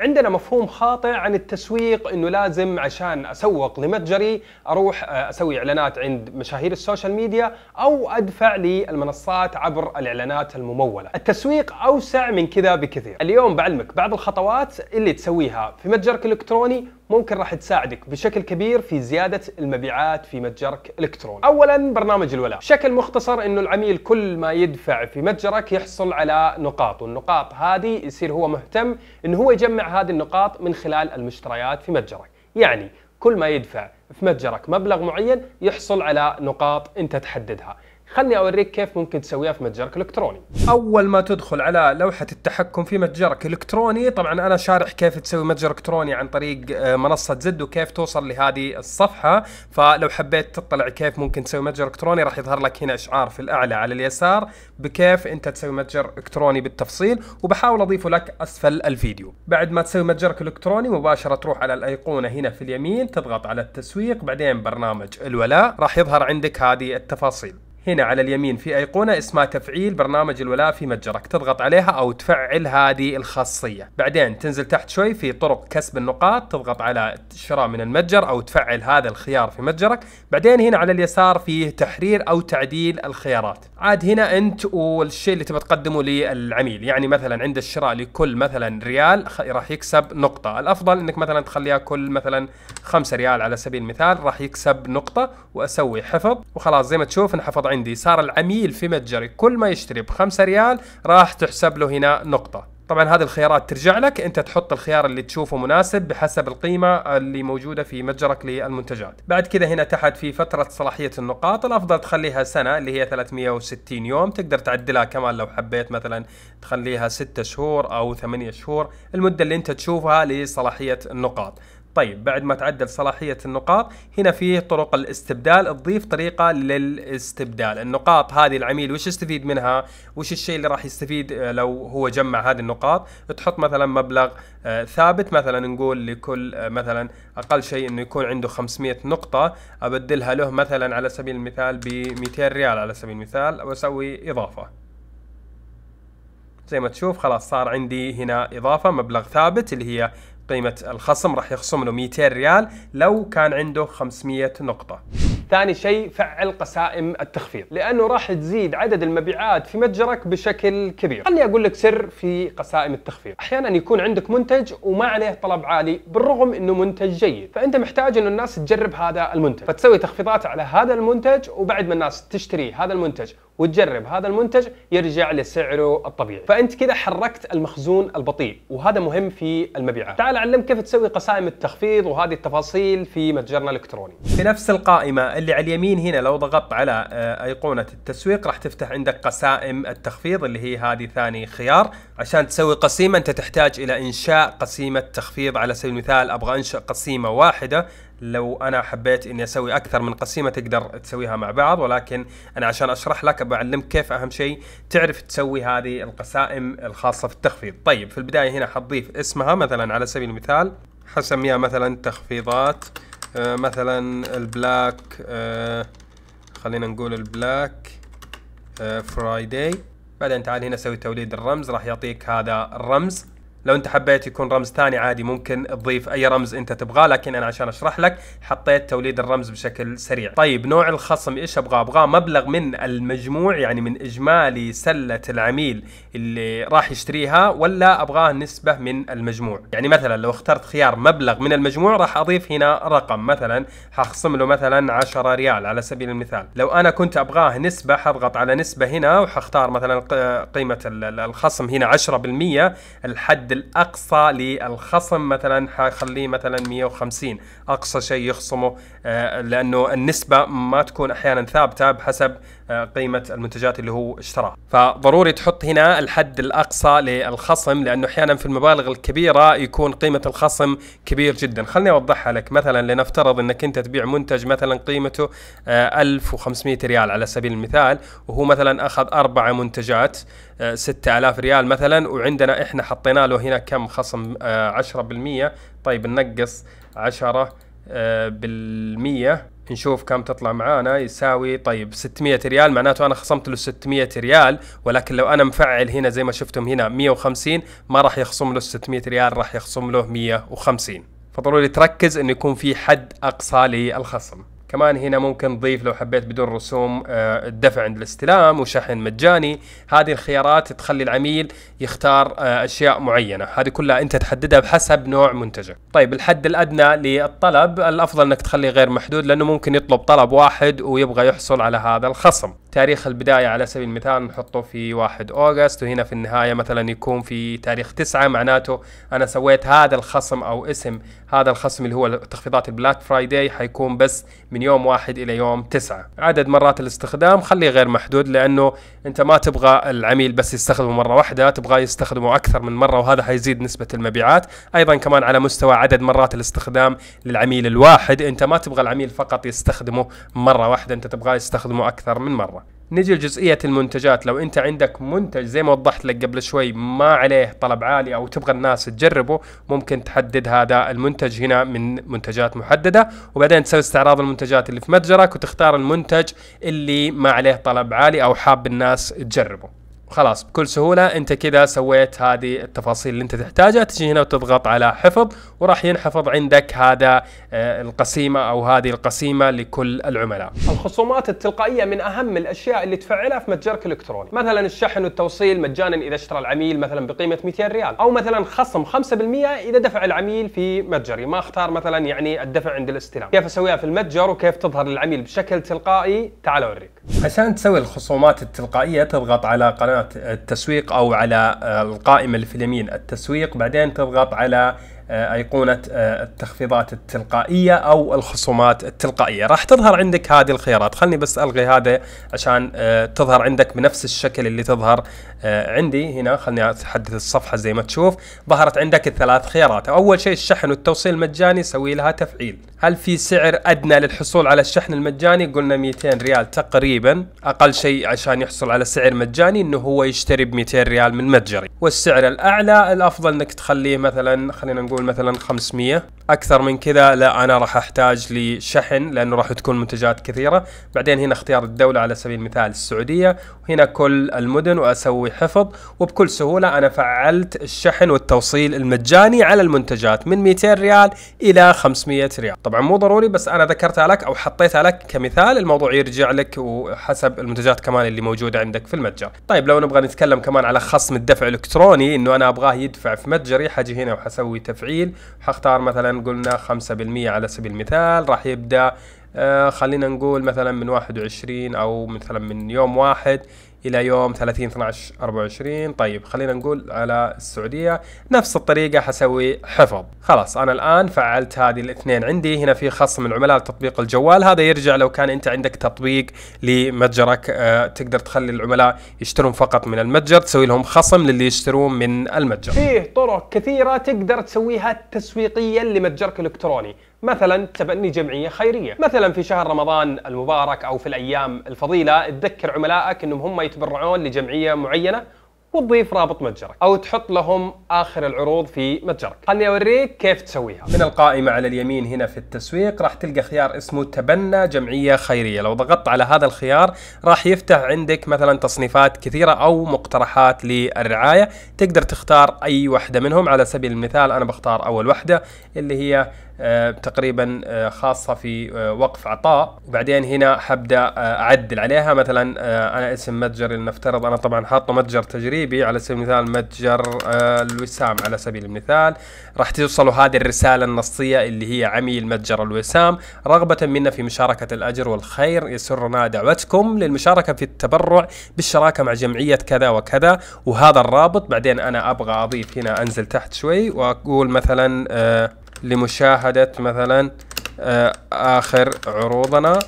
عندنا مفهوم خاطئ عن التسويق انه لازم عشان اسوق لمتجري اروح آه، اسوي اعلانات عند مشاهير السوشيال ميديا او ادفع للمنصات عبر الاعلانات المموله. التسويق اوسع من كذا بكثير. اليوم بعلمك بعض الخطوات اللي تسويها في متجرك الالكتروني ممكن راح تساعدك بشكل كبير في زياده المبيعات في متجرك الإلكتروني اولا برنامج الولاء، بشكل مختصر انه العميل كل ما يدفع في متجرك يحصل على نقاط، والنقاط هذه يصير هو مهتم انه هو يجمع هذه النقاط من خلال المشتريات في متجرك، يعني كل ما يدفع في متجرك مبلغ معين يحصل على نقاط انت تحددها. خلني اوريك كيف ممكن تسويها في متجرك الالكتروني اول ما تدخل على لوحه التحكم في متجرك الالكتروني طبعا انا شارح كيف تسوي متجر الكتروني عن طريق آه، منصه زد وكيف توصل لهذه الصفحه فلو حبيت تطلع كيف ممكن تسوي متجر الكتروني راح يظهر لك هنا اشعار في الاعلى على اليسار بكيف انت تسوي متجر الكتروني بالتفصيل وبحاول اضيفه لك اسفل الفيديو بعد ما تسوي متجرك الالكتروني مباشره تروح على الايقونه هنا في اليمين تضغط على التسويق بعدين برنامج الولاء راح يظهر عندك هذه التفاصيل هنا على اليمين في أيقونة اسمها تفعيل برنامج الولاء في متجرك تضغط عليها أو تفعل هذه الخاصية بعدين تنزل تحت شوي في طرق كسب النقاط تضغط على شراء من المتجر أو تفعل هذا الخيار في متجرك بعدين هنا على اليسار في تحرير أو تعديل الخيارات عاد هنا أنت والشيء اللي تبى تقدمه للعميل يعني مثلا عند الشراء لكل مثلا ريال راح يكسب نقطة الأفضل أنك مثلا تخليها كل مثلا 5 ريال على سبيل المثال راح يكسب نقطة وأسوي حفظ وخلاص زي ما تشوف انحفظ عندي صار العميل في متجري كل ما يشتري بخمسة ريال راح تحسب له هنا نقطة طبعا هذه الخيارات ترجع لك انت تحط الخيار اللي تشوفه مناسب بحسب القيمة اللي موجودة في متجرك للمنتجات بعد كذا هنا تحت في فترة صلاحية النقاط الافضل تخليها سنة اللي هي 360 يوم تقدر تعدلها كمان لو حبيت مثلا تخليها 6 شهور او 8 شهور المدة اللي انت تشوفها لصلاحية النقاط طيب بعد ما تعدل صلاحية النقاط هنا في طرق الاستبدال تضيف طريقة للاستبدال النقاط هذه العميل وش يستفيد منها وش الشيء اللي راح يستفيد آه، لو هو جمع هذه النقاط تحط مثلا مبلغ آه، ثابت مثلا نقول لكل آه، مثلا أقل شيء أنه يكون عنده 500 نقطة أبدلها له مثلا على سبيل المثال ب 200 ريال على سبيل المثال وأسوي إضافة زي ما تشوف خلاص صار عندي هنا إضافة مبلغ ثابت اللي هي قيمة الخصم راح يخصم له 200 ريال لو كان عنده 500 نقطة ثاني شيء فعل قسائم التخفيض لانه راح تزيد عدد المبيعات في متجرك بشكل كبير خليني اقول لك سر في قسائم التخفيض احيانا يكون عندك منتج وما عليه طلب عالي بالرغم انه منتج جيد فانت محتاج انه الناس تجرب هذا المنتج فتسوي تخفيضات على هذا المنتج وبعد ما الناس تشتري هذا المنتج وتجرب هذا المنتج يرجع لسعره الطبيعي فانت كذا حركت المخزون البطيء وهذا مهم في المبيعات تعال اعلم كيف تسوي قسائم التخفيض وهذه التفاصيل في متجرنا الالكتروني في نفس القائمه اللي على اليمين هنا لو ضغطت على آه، ايقونه التسويق راح تفتح عندك قسائم التخفيض اللي هي هذه ثاني خيار عشان تسوي قسيمه انت تحتاج الى انشاء قسيمه تخفيض على سبيل المثال ابغى انشا قسيمه واحده لو انا حبيت اني اسوي اكثر من قسيمه تقدر تسويها مع بعض ولكن انا عشان اشرح لك بعلمك كيف اهم شيء تعرف تسوي هذه القسائم الخاصه في التخفيض طيب في البدايه هنا حضيف اسمها مثلا على سبيل المثال حسميها مثلا تخفيضات آه، مثلا البلاك آه، خلينا نقول البلاك آه، فرايداي بعدين تعال هنا سوي توليد الرمز راح يعطيك هذا الرمز لو انت حبيت يكون رمز ثاني عادي ممكن تضيف اي رمز انت تبغاه لكن انا عشان اشرح لك حطيت توليد الرمز بشكل سريع طيب نوع الخصم ايش ابغى ابغاه مبلغ من المجموع يعني من اجمالي سله العميل اللي راح يشتريها ولا ابغاه نسبه من المجموع يعني مثلا لو اخترت خيار مبلغ من المجموع راح اضيف هنا رقم مثلا حخصم له مثلا 10 ريال على سبيل المثال لو انا كنت ابغاه نسبه حضغط على نسبه هنا وحختار مثلا قيمه الخصم هنا 10% الحد الأقصى للخصم مثلا حخليه مثلا 150 أقصى شيء يخصمه آه، لأنه النسبة ما تكون أحيانا ثابتة بحسب آه، قيمة المنتجات اللي هو اشتراها فضروري تحط هنا الحد الأقصى للخصم لأنه أحيانا في المبالغ الكبيرة يكون قيمة الخصم كبير جدا خليني أوضحها لك مثلا لنفترض أنك أنت تبيع منتج مثلا قيمته 1500 آه، ريال على سبيل المثال وهو مثلا أخذ أربع منتجات 6000 ريال مثلا وعندنا إحنا حطينا له هنا كم خصم 10% آه، طيب ننقص 10 آه، بالمية نشوف كم تطلع معانا يساوي طيب 600 ريال معناته انا خصمت له 600 ريال ولكن لو انا مفعل هنا زي ما شفتم هنا 150 ما راح يخصم له 600 ريال راح يخصم له 150 فضروري تركز انه يكون في حد اقصى للخصم كمان هنا ممكن تضيف لو حبيت بدون رسوم آه، الدفع عند الاستلام وشحن مجاني هذه الخيارات تخلي العميل يختار آه، اشياء معينه هذه كلها انت تحددها بحسب نوع منتجك طيب الحد الادنى للطلب الافضل انك تخليه غير محدود لانه ممكن يطلب طلب واحد ويبغى يحصل على هذا الخصم تاريخ البداية على سبيل المثال نحطه في 1 أوغست وهنا في النهاية مثلا يكون في تاريخ 9 معناته أنا سويت هذا الخصم أو اسم هذا الخصم اللي هو تخفيضات البلاك فرايداي حيكون بس من يوم واحد إلى يوم 9 عدد مرات الاستخدام خليه غير محدود لأنه أنت ما تبغى العميل بس يستخدمه مرة واحدة تبغى يستخدمه أكثر من مرة وهذا حيزيد نسبة المبيعات أيضا كمان على مستوى عدد مرات الاستخدام للعميل الواحد أنت ما تبغى العميل فقط يستخدمه مرة واحدة أنت تبغاه يستخدمه أكثر من مرة نجي لجزئية المنتجات لو انت عندك منتج زي ما وضحت لك قبل شوي ما عليه طلب عالي او تبغى الناس تجربه ممكن تحدد هذا المنتج هنا من منتجات محددة وبعدين تسوي استعراض المنتجات اللي في متجرك وتختار المنتج اللي ما عليه طلب عالي او حاب الناس تجربه خلاص بكل سهولة انت كذا سويت هذه التفاصيل اللي انت تحتاجها تجي هنا وتضغط على حفظ وراح ينحفظ عندك هذا آه، القسيمة او هذه القسيمة لكل العملاء الخصومات التلقائية من اهم الاشياء اللي تفعلها في متجرك الالكتروني مثلا الشحن والتوصيل مجانا اذا اشترى العميل مثلا بقيمة 200 ريال او مثلا خصم 5% اذا دفع العميل في متجري ما اختار مثلا يعني الدفع عند الاستلام كيف اسويها في المتجر وكيف تظهر للعميل بشكل تلقائي تعال اوريك عشان تسوي الخصومات التلقائية تضغط على قناة التسويق او على آه، القائمه اللي في اليمين التسويق بعدين تضغط على آه، ايقونه آه، التخفيضات التلقائيه او الخصومات التلقائيه راح تظهر عندك هذه الخيارات خلني بس الغي هذا عشان آه، تظهر عندك بنفس الشكل اللي تظهر عندي هنا خلني اتحدث الصفحه زي ما تشوف ظهرت عندك الثلاث خيارات اول شيء الشحن والتوصيل المجاني سوي لها تفعيل هل في سعر ادنى للحصول على الشحن المجاني قلنا 200 ريال تقريبا اقل شيء عشان يحصل على سعر مجاني انه هو يشتري ب 200 ريال من متجري والسعر الاعلى الافضل انك تخليه مثلا خلينا نقول نقول مثلا 500 اكثر من كذا لا انا راح احتاج لشحن لانه راح تكون منتجات كثيره بعدين هنا اختيار الدوله على سبيل المثال السعوديه وهنا كل المدن واسوي حفظ وبكل سهوله انا فعلت الشحن والتوصيل المجاني على المنتجات من 200 ريال الى 500 ريال طبعا مو ضروري بس انا ذكرتها لك او حطيتها لك كمثال الموضوع يرجع لك وحسب المنتجات كمان اللي موجوده عندك في المتجر طيب لو نبغى نتكلم كمان على خصم الدفع الالكتروني انه انا ابغاه يدفع في متجري حاجي هنا وحسوي تفعيل التفعيل حختار مثلا قلنا 5% على سبيل المثال راح يبدأ آه، خلينا نقول مثلا من 21 او مثلا من يوم واحد الى يوم 30 12 24 طيب خلينا نقول على السعوديه نفس الطريقه حسوي حفظ خلاص انا الان فعلت هذه الاثنين عندي هنا في خصم العملاء لتطبيق الجوال هذا يرجع لو كان انت عندك تطبيق لمتجرك آه تقدر تخلي العملاء يشترون فقط من المتجر تسوي لهم خصم للي يشترون من المتجر فيه طرق كثيره تقدر تسويها تسويقيا لمتجرك الالكتروني مثلا تبني جمعيه خيريه، مثلا في شهر رمضان المبارك او في الايام الفضيله تذكر عملائك انهم هم يتبرعون لجمعيه معينه وتضيف رابط متجرك او تحط لهم اخر العروض في متجرك خلني اوريك كيف تسويها من القائمه على اليمين هنا في التسويق راح تلقى خيار اسمه تبنى جمعيه خيريه لو ضغطت على هذا الخيار راح يفتح عندك مثلا تصنيفات كثيره او مقترحات للرعايه تقدر تختار اي واحده منهم على سبيل المثال انا بختار اول واحده اللي هي آه، تقريبا آه، خاصه في آه، وقف عطاء وبعدين هنا حبدا اعدل عليها مثلا انا اسم متجر لنفترض انا طبعا حاطه متجر تجريبي على سبيل المثال متجر الوسام على سبيل المثال راح توصلوا هذه الرساله النصيه اللي هي عميل متجر الوسام رغبه منا في مشاركه الاجر والخير يسرنا دعوتكم للمشاركه في التبرع بالشراكه مع جمعيه كذا وكذا وهذا الرابط بعدين انا ابغى اضيف هنا انزل تحت شوي واقول مثلا لمشاهدة مثلا آه، آخر عروضنا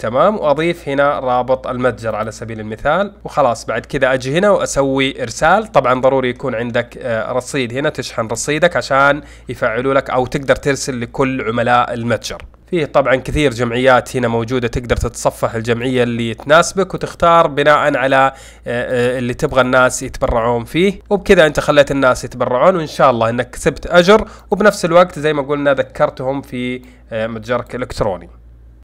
تمام واضيف هنا رابط المتجر على سبيل المثال وخلاص بعد كذا اجي هنا واسوي ارسال طبعا ضروري يكون عندك آه، رصيد هنا تشحن رصيدك عشان يفعلوا لك او تقدر ترسل لكل عملاء المتجر فيه طبعا كثير جمعيات هنا موجودة تقدر تتصفح الجمعية اللي تناسبك وتختار بناء على آه، آه، اللي تبغى الناس يتبرعون فيه وبكذا انت خليت الناس يتبرعون وان شاء الله انك كسبت اجر وبنفس الوقت زي ما قلنا ذكرتهم في آه، متجرك الالكتروني